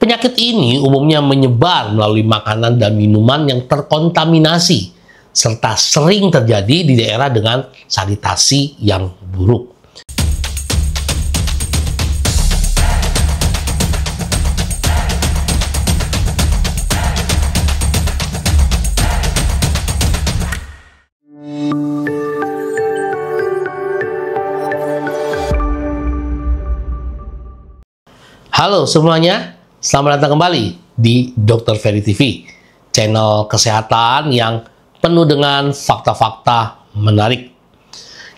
Penyakit ini umumnya menyebar melalui makanan dan minuman yang terkontaminasi, serta sering terjadi di daerah dengan sanitasi yang buruk. Halo semuanya, selamat datang kembali di Dr. Ferry TV, channel kesehatan yang penuh dengan fakta-fakta menarik.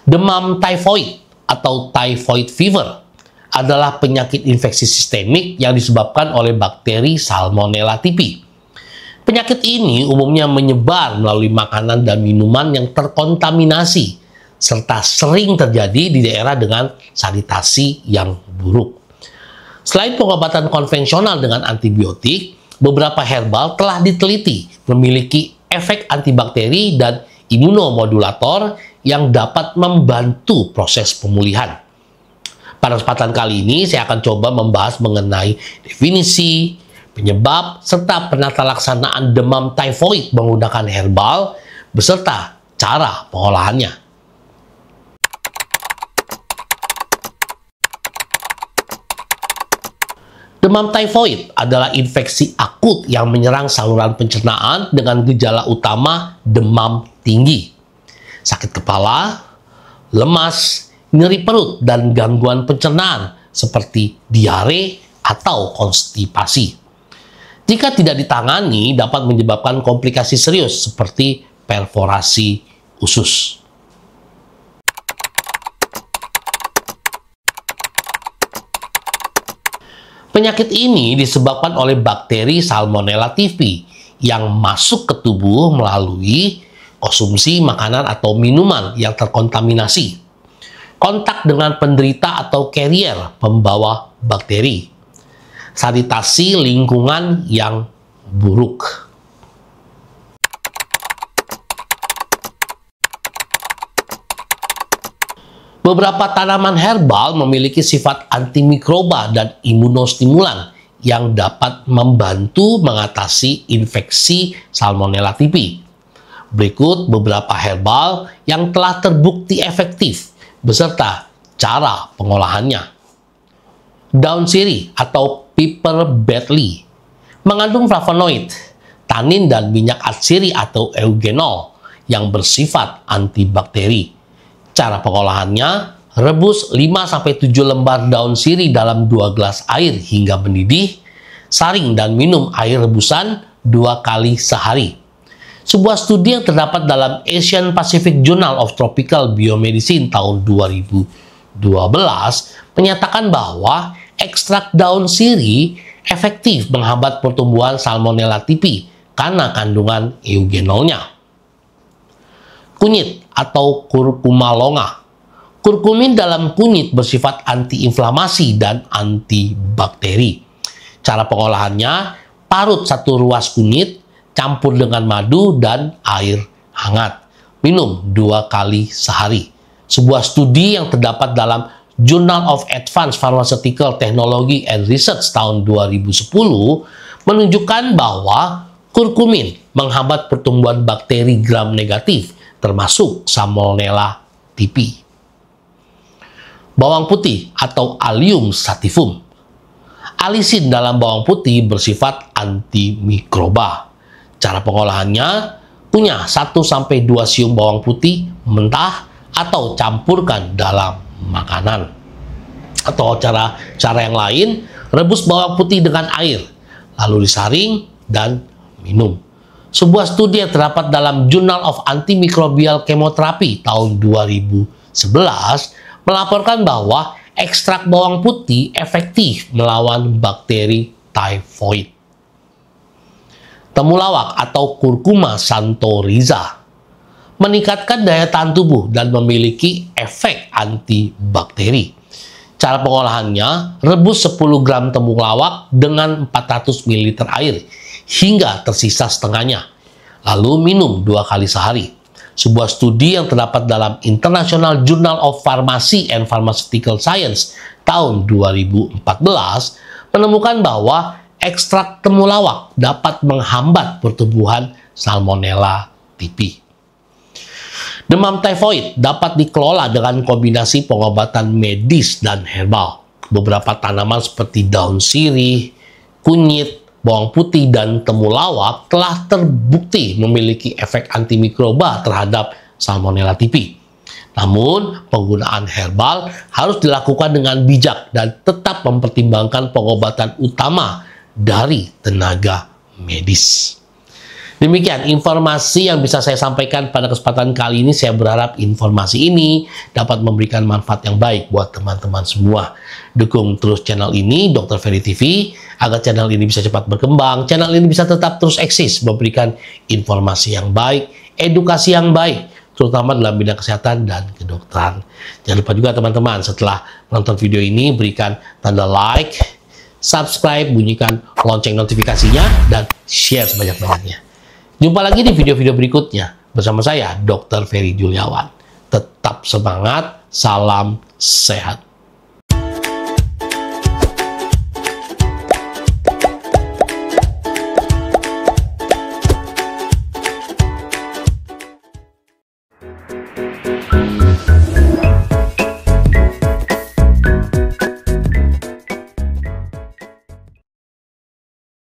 Demam typhoid atau typhoid fever adalah penyakit infeksi sistemik yang disebabkan oleh bakteri Salmonella typhi. Penyakit ini umumnya menyebar melalui makanan dan minuman yang terkontaminasi serta sering terjadi di daerah dengan sanitasi yang buruk. Selain pengobatan konvensional dengan antibiotik, beberapa herbal telah diteliti memiliki efek antibakteri dan imunomodulator yang dapat membantu proses pemulihan. Pada kesempatan kali ini, saya akan coba membahas mengenai definisi, penyebab, serta penata laksanaan demam typhoid menggunakan herbal, beserta cara pengolahannya. Demam typhoid adalah infeksi akut yang menyerang saluran pencernaan dengan gejala utama demam tinggi, sakit kepala, lemas, nyeri perut, dan gangguan pencernaan seperti diare atau konstipasi. Jika tidak ditangani, dapat menyebabkan komplikasi serius seperti perforasi usus. Penyakit ini disebabkan oleh bakteri Salmonella typhi yang masuk ke tubuh melalui konsumsi makanan atau minuman yang terkontaminasi. Kontak dengan penderita atau carrier pembawa bakteri. Sanitasi lingkungan yang buruk. Beberapa tanaman herbal memiliki sifat antimikroba dan imunostimulan yang dapat membantu mengatasi infeksi salmonella tipi. Berikut beberapa herbal yang telah terbukti efektif beserta cara pengolahannya. Daun sirih atau piper betley mengandung flavonoid, tanin dan minyak atsiri atau eugenol yang bersifat antibakteri Cara pengolahannya, rebus 5-7 lembar daun sirih dalam 2 gelas air hingga mendidih, saring dan minum air rebusan 2 kali sehari. Sebuah studi yang terdapat dalam Asian Pacific Journal of Tropical Biomedicine tahun 2012 menyatakan bahwa ekstrak daun sirih efektif menghambat pertumbuhan Salmonella tipi karena kandungan eugenolnya. Kunyit atau kurkuma longa. Kurkumin dalam kunyit bersifat antiinflamasi dan antibakteri. Cara pengolahannya, parut satu ruas kunyit, campur dengan madu dan air hangat. Minum dua kali sehari. Sebuah studi yang terdapat dalam Journal of Advanced Pharmaceutical Technology and Research tahun 2010 menunjukkan bahwa kurkumin menghambat pertumbuhan bakteri gram negatif termasuk Salmonella tipi. Bawang putih atau Allium sativum. Alisin dalam bawang putih bersifat antimikroba. Cara pengolahannya, punya 1-2 siung bawang putih mentah atau campurkan dalam makanan. Atau cara cara yang lain, rebus bawang putih dengan air, lalu disaring dan minum sebuah studi yang terdapat dalam Journal of Antimicrobial Chemotherapy tahun 2011 melaporkan bahwa ekstrak bawang putih efektif melawan bakteri typhoid. Temulawak atau kurkuma santoriza meningkatkan daya tahan tubuh dan memiliki efek antibakteri. Cara pengolahannya, rebus 10 gram temulawak dengan 400 ml air hingga tersisa setengahnya. Lalu minum dua kali sehari. Sebuah studi yang terdapat dalam International Journal of Pharmacy and Pharmaceutical Science tahun 2014 menemukan bahwa ekstrak temulawak dapat menghambat pertumbuhan salmonella tipi. Demam tifoid dapat dikelola dengan kombinasi pengobatan medis dan herbal. Beberapa tanaman seperti daun sirih, kunyit, bawang putih dan temulawak telah terbukti memiliki efek antimikroba terhadap Salmonella tipi. Namun, penggunaan herbal harus dilakukan dengan bijak dan tetap mempertimbangkan pengobatan utama dari tenaga medis. Demikian informasi yang bisa saya sampaikan pada kesempatan kali ini. Saya berharap informasi ini dapat memberikan manfaat yang baik buat teman-teman semua. Dukung terus channel ini, Dr. Ferry TV, agar channel ini bisa cepat berkembang. Channel ini bisa tetap terus eksis, memberikan informasi yang baik, edukasi yang baik, terutama dalam bidang kesehatan dan kedokteran. Jangan lupa juga teman-teman, setelah menonton video ini, berikan tanda like, subscribe, bunyikan lonceng notifikasinya, dan share sebanyak-banyaknya. Jumpa lagi di video-video berikutnya bersama saya, Dr. Ferry Juliawan. Tetap semangat, salam sehat.